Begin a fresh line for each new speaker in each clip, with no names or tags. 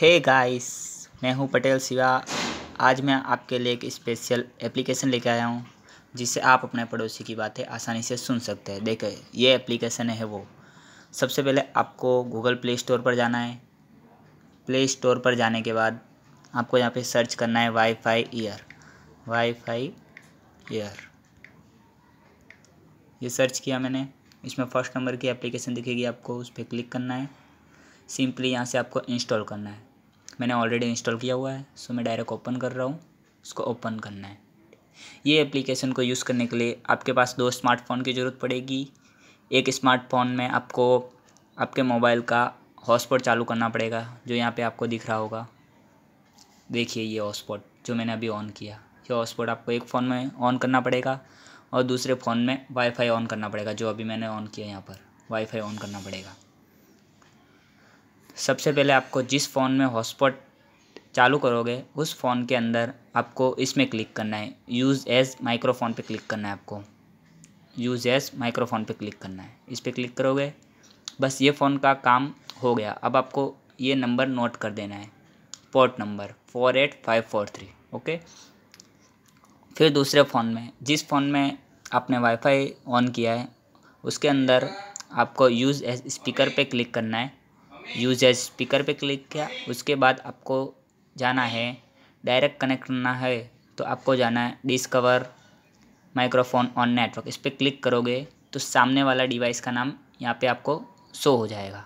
hey guys मैं हूं पटेल शिवा आज मैं आपके लिए एक स्पेशल एप्लीकेशन लेके आया हूं जिससे आप अपने पड़ोसी की बातें आसानी से सुन सकते हैं देखें ये एप्लीकेशन है वो सबसे पहले आपको गूगल प्ले स्टोर पर जाना है प्ले स्टोर पर जाने के बाद आपको यहाँ पे सर्च करना है वाईफाई ईयर वाईफाई ईयर ये सर्च किया मैंने इसमें फर्स्ट नंबर की एप्लीकेशन दिखेगी आपको उस पर क्लिक करना है सिंपली यहाँ से आपको इंस्टॉल करना है मैंने ऑलरेडी इंस्टॉल किया हुआ है सो मैं डायरेक्ट ओपन कर रहा हूँ उसको ओपन करना है ये एप्लीकेशन को यूज़ करने के लिए आपके पास दो स्मार्टफोन की ज़रूरत पड़ेगी एक स्मार्टफोन में आपको आपके मोबाइल का हॉटस्पॉट चालू करना पड़ेगा जो यहाँ पे आपको दिख रहा होगा देखिए ये हॉटस्पॉट जो मैंने अभी ऑन किया ये हॉटस्पॉट आपको एक फ़ोन में ऑन करना पड़ेगा और दूसरे फ़ोन में वाईफाई ऑन करना पड़ेगा जो अभी मैंने ऑन किया यहाँ पर वाईफाई ऑन करना पड़ेगा सबसे पहले आपको जिस फ़ोन में हॉटस्पॉट चालू करोगे उस फ़ोन के अंदर आपको इसमें क्लिक करना है यूज़ एज माइक्रोफोन पे क्लिक करना है आपको यूज़ एज माइक्रोफोन पे क्लिक करना है इस पर क्लिक करोगे बस ये फ़ोन का काम हो गया अब आपको ये नंबर नोट कर देना है port number four eight five four three okay फिर दूसरे फ़ोन में जिस फ़ोन में आपने वाईफाई ऑन किया है उसके अंदर आपको यूज़ एज स्पीकर पे क्लिक करना है यूज एज स्पीकर पे क्लिक किया उसके बाद आपको जाना है डायरेक्ट कनेक्ट करना है तो आपको जाना है डिस्कवर माइक्रोफोन ऑन नेटवर्क इस पर क्लिक करोगे तो सामने वाला डिवाइस का नाम यहाँ पे आपको शो हो जाएगा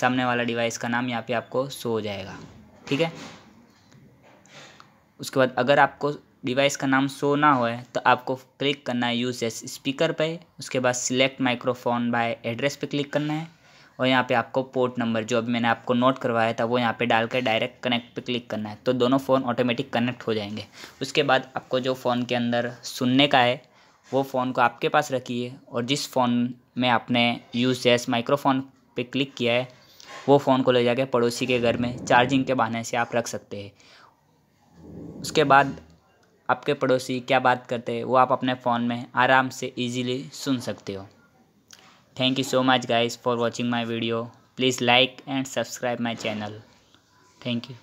सामने वाला डिवाइस का नाम यहाँ पे आपको शो हो जाएगा ठीक है उसके बाद अगर आपको डिवाइस का नाम शो ना हो तो आपको क्लिक करना है यूज एस स्पीकर पे उसके बाद सिलेक्ट माइक्रोफोन बाय एड्रेस पे क्लिक करना है और यहाँ पे आपको पोर्ट नंबर जो अभी मैंने आपको नोट करवाया था वो यहाँ पे कर डायरेक्ट कनेक्ट पे क्लिक करना है तो दोनों फ़ोन ऑटोमेटिक कनेक्ट हो जाएंगे उसके बाद आपको जो फ़ोन के अंदर सुनने का है वो फ़ोन को आपके पास रखिए और जिस फ़ोन में आपने यूज एस माइक्रोफोन पे क्लिक किया है वो फ़ोन को ले जाके पड़ोसी के घर में चार्जिंग के बहाने से आप रख सकते हैं उसके बाद आपके पड़ोसी क्या बात करते हैं वो आप अपने फ़ोन में आराम से इजीली सुन सकते हो thank you so much guys for watching my video please like and subscribe my channel thank you